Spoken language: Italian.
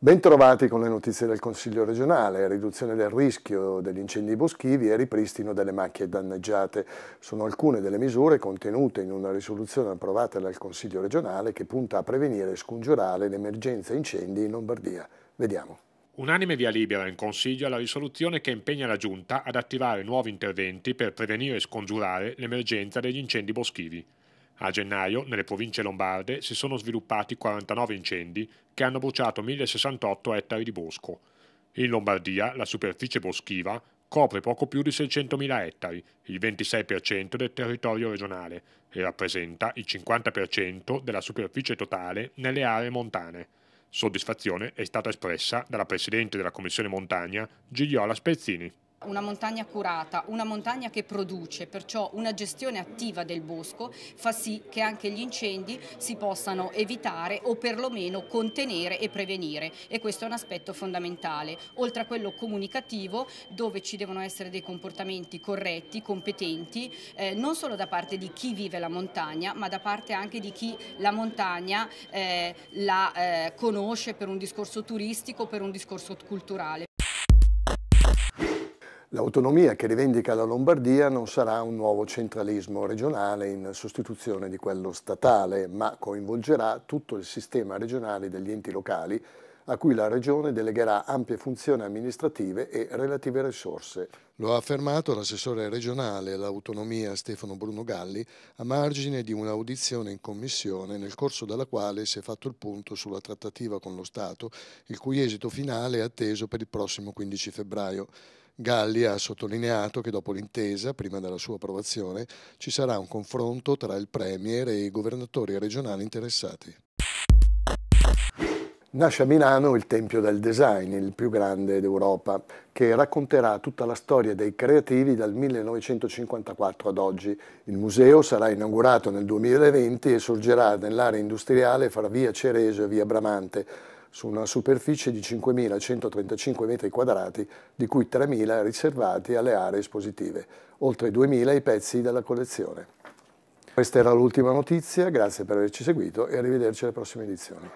Bentrovati con le notizie del Consiglio regionale, riduzione del rischio degli incendi boschivi e ripristino delle macchie danneggiate. Sono alcune delle misure contenute in una risoluzione approvata dal Consiglio regionale che punta a prevenire e scongiurare l'emergenza incendi in Lombardia. Vediamo. Unanime via libera in Consiglio alla risoluzione che impegna la Giunta ad attivare nuovi interventi per prevenire e scongiurare l'emergenza degli incendi boschivi. A gennaio, nelle province lombarde, si sono sviluppati 49 incendi che hanno bruciato 1068 ettari di bosco. In Lombardia la superficie boschiva copre poco più di 600.000 ettari, il 26% del territorio regionale, e rappresenta il 50% della superficie totale nelle aree montane. Soddisfazione è stata espressa dalla Presidente della Commissione Montagna, Gigliola Spezzini. Una montagna curata, una montagna che produce, perciò una gestione attiva del bosco fa sì che anche gli incendi si possano evitare o perlomeno contenere e prevenire e questo è un aspetto fondamentale, oltre a quello comunicativo dove ci devono essere dei comportamenti corretti, competenti, eh, non solo da parte di chi vive la montagna ma da parte anche di chi la montagna eh, la eh, conosce per un discorso turistico, per un discorso culturale. L'autonomia che rivendica la Lombardia non sarà un nuovo centralismo regionale in sostituzione di quello statale, ma coinvolgerà tutto il sistema regionale degli enti locali, a cui la Regione delegherà ampie funzioni amministrative e relative risorse. Lo ha affermato l'assessore regionale all'autonomia Stefano Bruno Galli a margine di un'audizione in commissione nel corso della quale si è fatto il punto sulla trattativa con lo Stato, il cui esito finale è atteso per il prossimo 15 febbraio. Galli ha sottolineato che dopo l'intesa, prima della sua approvazione, ci sarà un confronto tra il Premier e i governatori regionali interessati. Nasce a Milano il Tempio del Design, il più grande d'Europa, che racconterà tutta la storia dei creativi dal 1954 ad oggi. Il museo sarà inaugurato nel 2020 e sorgerà nell'area industriale fra via Cereso e via Bramante su una superficie di 5.135 metri quadrati, di cui 3.000 riservati alle aree espositive, oltre 2.000 i pezzi della collezione. Questa era l'ultima notizia, grazie per averci seguito e arrivederci alle prossime edizioni.